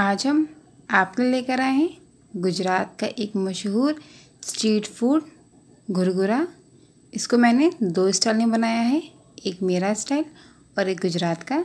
आज हम आपके लेकर आए हैं गुजरात का एक मशहूर स्ट्रीट फूड घुरघुरा इसको मैंने दो स्टाइल में बनाया है एक मेरा स्टाइल और एक गुजरात का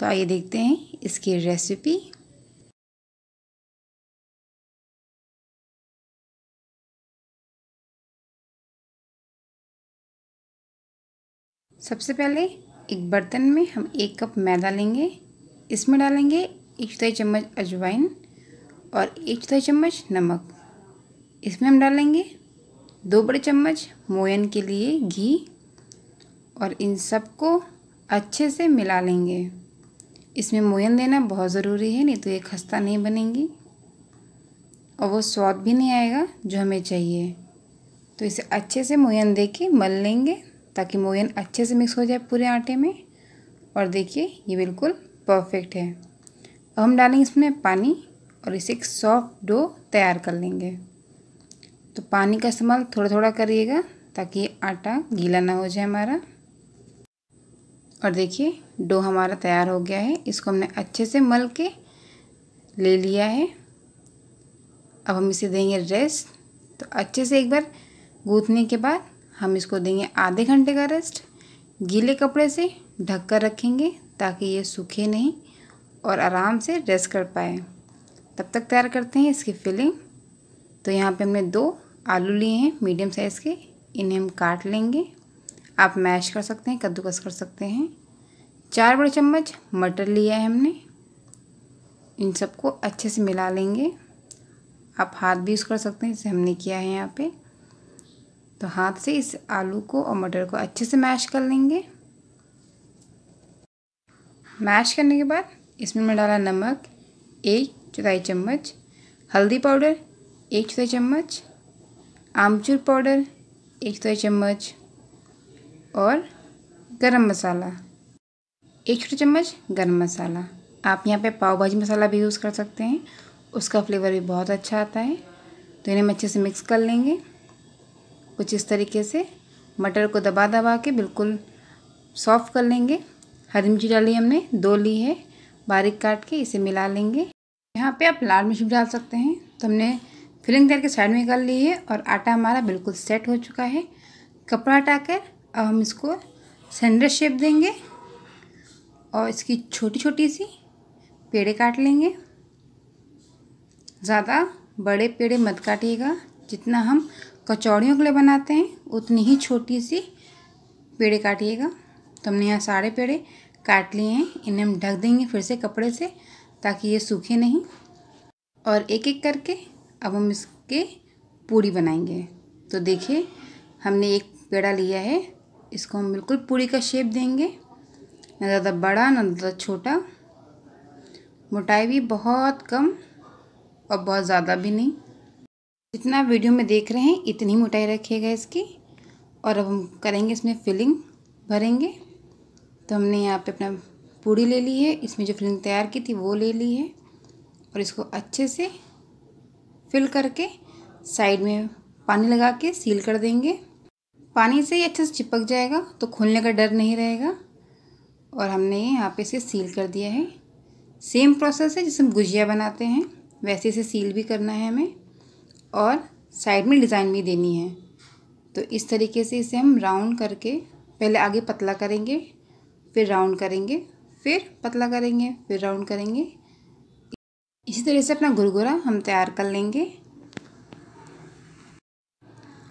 तो आइए देखते हैं इसकी रेसिपी सबसे पहले एक बर्तन में हम एक कप मैदा लेंगे इसमें डालेंगे एक चौथाई चम्मच अजवाइन और एक चौथाई चम्मच नमक इसमें हम डालेंगे दो बड़े चम्मच मोयन के लिए घी और इन सबको अच्छे से मिला लेंगे इसमें मोयन देना बहुत ज़रूरी है नहीं तो ये खस्ता नहीं बनेंगी और वो स्वाद भी नहीं आएगा जो हमें चाहिए तो इसे अच्छे से मोयन दे के मल लेंगे ताकि मोयन अच्छे से मिक्स हो जाए पूरे आटे में और देखिए ये बिल्कुल परफेक्ट है अब हम डालेंगे इसमें पानी और इसे एक सॉफ्ट डो तैयार कर लेंगे तो पानी का इस्तेमाल थोड़ा थोड़ा करिएगा ताकि आटा गीला ना हो जाए हमारा और देखिए डो हमारा तैयार हो गया है इसको हमने अच्छे से मल के ले लिया है अब हम इसे देंगे रेस्ट तो अच्छे से एक बार गूँथने के बाद हम इसको देंगे आधे घंटे का रेस्ट गीले कपड़े से ढक कर रखेंगे ताकि ये सूखे नहीं और आराम से रेस्ट कर पाए तब तक तैयार करते हैं इसकी फिलिंग तो यहाँ पे हमने दो आलू लिए हैं मीडियम साइज़ के इन्हें हम काट लेंगे आप मैश कर सकते हैं कद्दूकस कर सकते हैं चार बड़े चम्मच मटर लिया है हमने इन सबको अच्छे से मिला लेंगे आप हाथ भी यूज़ कर सकते हैं जैसे हमने किया है यहाँ पे तो हाथ से इस आलू को और मटर को अच्छे से मैश कर लेंगे मैश करने के बाद इसमें मैं डाला नमक एक चौथाई चम्मच हल्दी पाउडर एक चौथाई चम्मच आमचूर पाउडर एक चौथाई चम्मच और गरम मसाला एक छोटा चम्मच गरम मसाला आप यहाँ पे पाव भाजी मसाला भी यूज़ कर सकते हैं उसका फ्लेवर भी बहुत अच्छा आता है तो इन्हें हम अच्छे से मिक्स कर लेंगे कुछ इस तरीके से मटर को दबा दबा के बिल्कुल सॉफ्ट कर लेंगे हरी मिर्ची डाली हमने दो ली है बारीक काट के इसे मिला लेंगे यहाँ पे आप लाल मिर्च भी डाल सकते हैं तो हमने फिलिंग करके साइड में निकाल ली है और आटा हमारा बिल्कुल सेट हो चुका है कपड़ा हटा कर अब हम इसको सेंडर शेप देंगे और इसकी छोटी छोटी सी पेड़े काट लेंगे ज़्यादा बड़े पेड़े मत काटिएगा जितना हम कचौड़ियों के लिए बनाते हैं उतनी ही छोटी सी पेड़े काटिएगा तो हमने यहाँ सारे पेड़े काट लिए हैं इन्हें हम ढक देंगे फिर से कपड़े से ताकि ये सूखे नहीं और एक एक करके अब हम इसके पूरी बनाएंगे तो देखिए हमने एक पेड़ा लिया है इसको हम बिल्कुल पूरी का शेप देंगे ना ज़्यादा बड़ा ना ज़्यादा छोटा मोटाई भी बहुत कम और बहुत ज़्यादा भी नहीं जितना वीडियो में देख रहे हैं इतनी मोटाई रखिएगा इसकी और अब हम करेंगे इसमें फिलिंग भरेंगे तो हमने यहाँ पे अपना पूड़ी ले ली है इसमें जो फिलिंग तैयार की थी वो ले ली है और इसको अच्छे से फिल करके साइड में पानी लगा के सील कर देंगे पानी से ही अच्छे से चिपक जाएगा तो खोलने का डर नहीं रहेगा और हमने यहाँ पे इसे सील कर दिया है सेम प्रोसेस है जिसमें हम गुजिया बनाते हैं वैसे इसे सील भी करना है हमें और साइड में डिज़ाइन भी देनी है तो इस तरीके से इसे हम राउंड करके पहले आगे पतला करेंगे फिर राउंड करेंगे फिर पतला करेंगे फिर राउंड करेंगे इसी तरह से अपना गुरगुरा हम तैयार कर लेंगे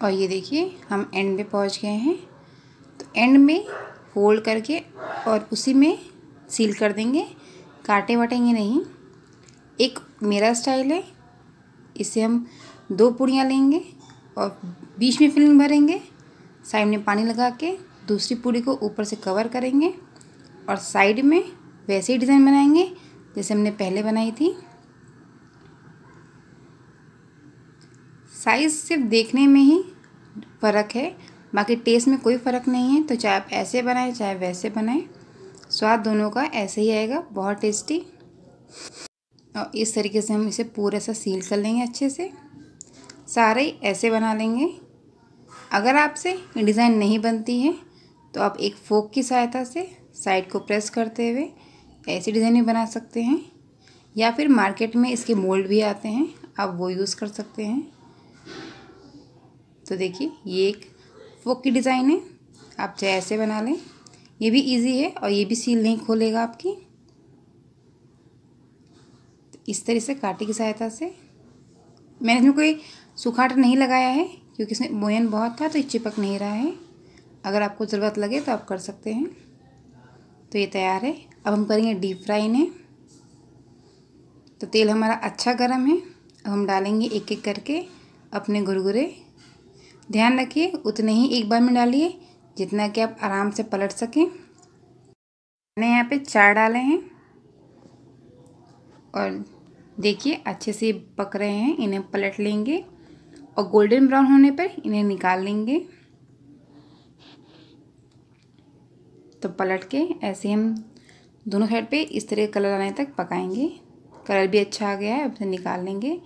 और ये देखिए हम एंड में पहुंच गए हैं तो एंड में फोल्ड करके और उसी में सील कर देंगे काटे वाटेंगे नहीं एक मेरा स्टाइल है इसे हम दो पूड़ियाँ लेंगे और बीच में फिलिंग भरेंगे साइड में पानी लगा के दूसरी पूड़ी को ऊपर से कवर करेंगे और साइड में वैसे ही डिज़ाइन बनाएंगे जैसे हमने पहले बनाई थी साइज़ सिर्फ देखने में ही फ़र्क है बाकी टेस्ट में कोई फ़र्क नहीं है तो चाहे आप ऐसे बनाएं चाहे वैसे बनाएं स्वाद दोनों का ऐसे ही आएगा बहुत टेस्टी और इस तरीके से हम इसे पूरा सा सील कर लेंगे अच्छे से सारे ऐसे बना लेंगे अगर आपसे डिज़ाइन नहीं बनती है तो आप एक फोक की सहायता से साइड को प्रेस करते हुए ऐसी भी बना सकते हैं या फिर मार्केट में इसके मोल्ड भी आते हैं आप वो यूज़ कर सकते हैं तो देखिए ये एक फोक की डिज़ाइन है आप चाहे ऐसे बना लें ये भी इजी है और ये भी सील नहीं खोलेगा आपकी तो इस तरह से काटे की सहायता से मैंने इसमें कोई सुखाट नहीं लगाया है क्योंकि इसमें बोयन बहुत था तो चिपक नहीं रहा है अगर आपको ज़रूरत लगे तो आप कर सकते हैं तो ये तैयार है अब हम करेंगे डीप फ्राई इन्हें तो तेल हमारा अच्छा गर्म है अब हम डालेंगे एक एक करके अपने गुरगुरे ध्यान रखिए उतने ही एक बार में डालिए जितना कि आप आराम से पलट सकें मैंने यहाँ पे चार डाले हैं और देखिए अच्छे से पक रहे हैं इन्हें पलट लेंगे और गोल्डन ब्राउन होने पर इन्हें निकाल लेंगे तो पलट के ऐसे हम दोनों साइड पे इस तरह कलर आने तक पकाएंगे कलर भी अच्छा आ गया है अब से निकाल लेंगे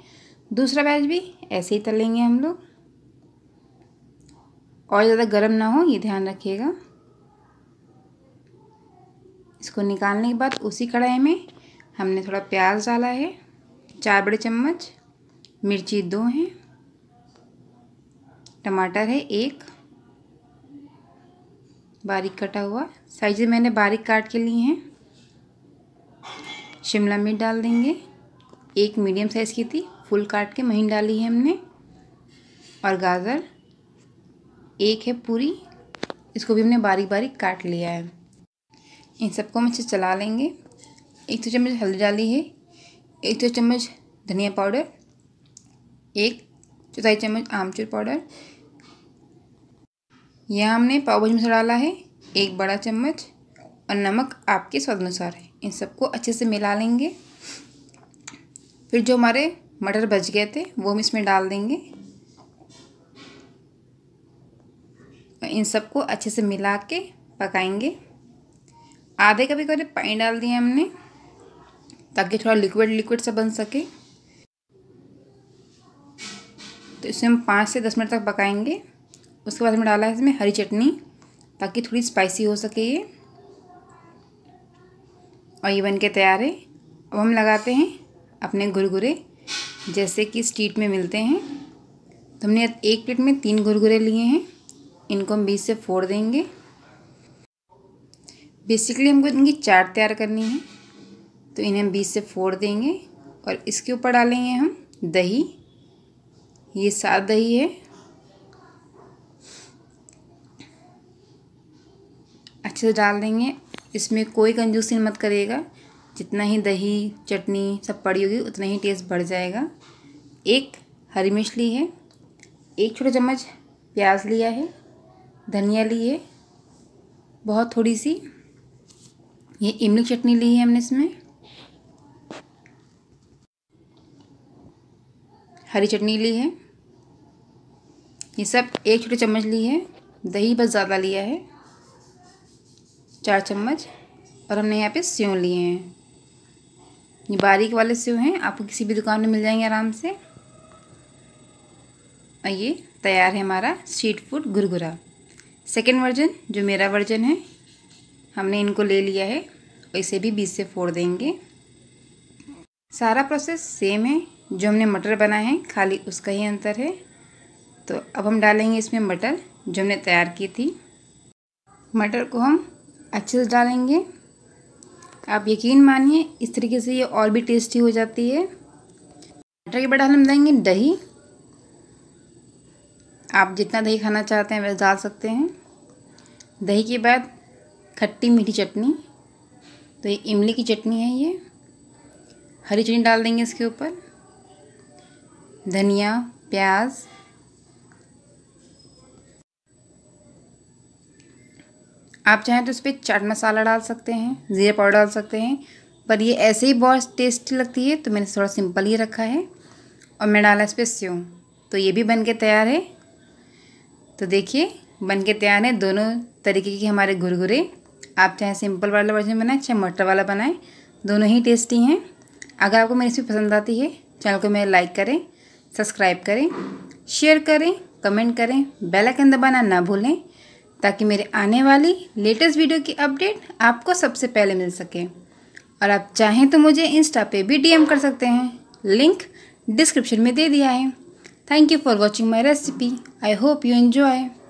दूसरा बैच भी ऐसे ही तलेंगे हम लोग और ज़्यादा गर्म ना हो ये ध्यान रखिएगा इसको निकालने के बाद उसी कढ़ाई में हमने थोड़ा प्याज डाला है चार बड़े चम्मच मिर्ची दो हैं टमाटर है एक बारीक कटा हुआ साइज मैंने बारीक काट के लिए हैं शिमला मिर्च डाल देंगे एक मीडियम साइज़ की थी फुल काट के महीन डाली है हमने और गाजर एक है पूरी इसको भी हमने बारीक बारीक काट लिया है इन सबको हम अच्छे चला लेंगे एक तो चम्मच हल्दी डाली है एक तो चम्मच धनिया पाउडर एक चौथाई चम्मच आमचूर पाउडर यहाँ हमने पाव भाजी मसाला डाला है एक बड़ा चम्मच और नमक आपके स्वाद अनुसार है इन सबको अच्छे से मिला लेंगे फिर जो हमारे मटर बच गए थे वो हम इसमें डाल देंगे और इन सबको अच्छे से मिला के पकाएंगे आधे कभी कभी पानी डाल दिया हमने ताकि थोड़ा लिक्विड लिक्विड सा बन सके तो इसे हम पाँच से दस मिनट तक पकाएंगे उसके बाद हमने डाला है इसमें हरी चटनी ताकि थोड़ी स्पाइसी हो सके ये और ये बन के तैयार है अब हम लगाते हैं अपने गुरगुरे जैसे कि स्ट्रीट में मिलते हैं तो हमने एक प्लेट में तीन गुरगुरे लिए हैं इनको हम बीच से फोड़ देंगे बेसिकली हमको इनकी चाट तैयार करनी है तो इन्हें हम बीच से फोड़ देंगे और इसके ऊपर डालेंगे हम दही ये सात दही है अच्छे से डाल देंगे इसमें कोई कंजूसी मत करेगा जितना ही दही चटनी सब पड़ी होगी उतना ही टेस्ट बढ़ जाएगा एक हरी मिर्च ली है एक छोटा चम्मच प्याज लिया है धनिया ली है बहुत थोड़ी सी ये इमली चटनी ली है हमने इसमें हरी चटनी ली है ये सब एक छोटे चम्मच ली है दही बस ज़्यादा लिया है चार चम्मच और हमने यहाँ पे सेव लिए हैं ये बारीक वाले सेव हैं आपको किसी भी दुकान में मिल जाएंगे आराम से और ये तैयार है हमारा स्ट्रीट फूड गुरगुरा सेकेंड वर्जन जो मेरा वर्जन है हमने इनको ले लिया है और इसे भी बीच से फोड़ देंगे सारा प्रोसेस सेम है जो हमने मटर बनाए हैं खाली उसका ही अंतर है तो अब हम डालेंगे इसमें मटर जो हमने तैयार की थी मटर को हम अच्छे से डालेंगे आप यकीन मानिए इस तरीके से ये और भी टेस्टी हो जाती है मटर के बाद हम देंगे दही आप जितना दही खाना चाहते हैं वैसे डाल सकते हैं दही के बाद खट्टी मीठी चटनी तो ये इमली की चटनी है ये हरी चटनी डाल देंगे इसके ऊपर धनिया प्याज आप चाहें तो इस पर चाट मसाला डाल सकते हैं ज़ीरा पाउडर डाल सकते हैं पर ये ऐसे ही बहुत टेस्टी लगती है तो मैंने थोड़ा सिंपल ही रखा है और मैं डाला इस पर सेव तो ये भी बन के तैयार है तो देखिए बन के तैयार है दोनों तरीके के हमारे गुरगुरे आप चाहे सिंपल वाला वर्जन बनाएं चाहे मटर वाला बनाएं दोनों ही टेस्टी हैं अगर आपको मेरी रेसिपी पसंद आती है चैनल को मेरे लाइक करें सब्सक्राइब करें शेयर करें कमेंट करें बेल आइकन दबाना ना भूलें ताकि मेरे आने वाली लेटेस्ट वीडियो की अपडेट आपको सबसे पहले मिल सके और आप चाहें तो मुझे इंस्टा पे भी डीएम कर सकते हैं लिंक डिस्क्रिप्शन में दे दिया है thank you for watching my recipe I hope you enjoy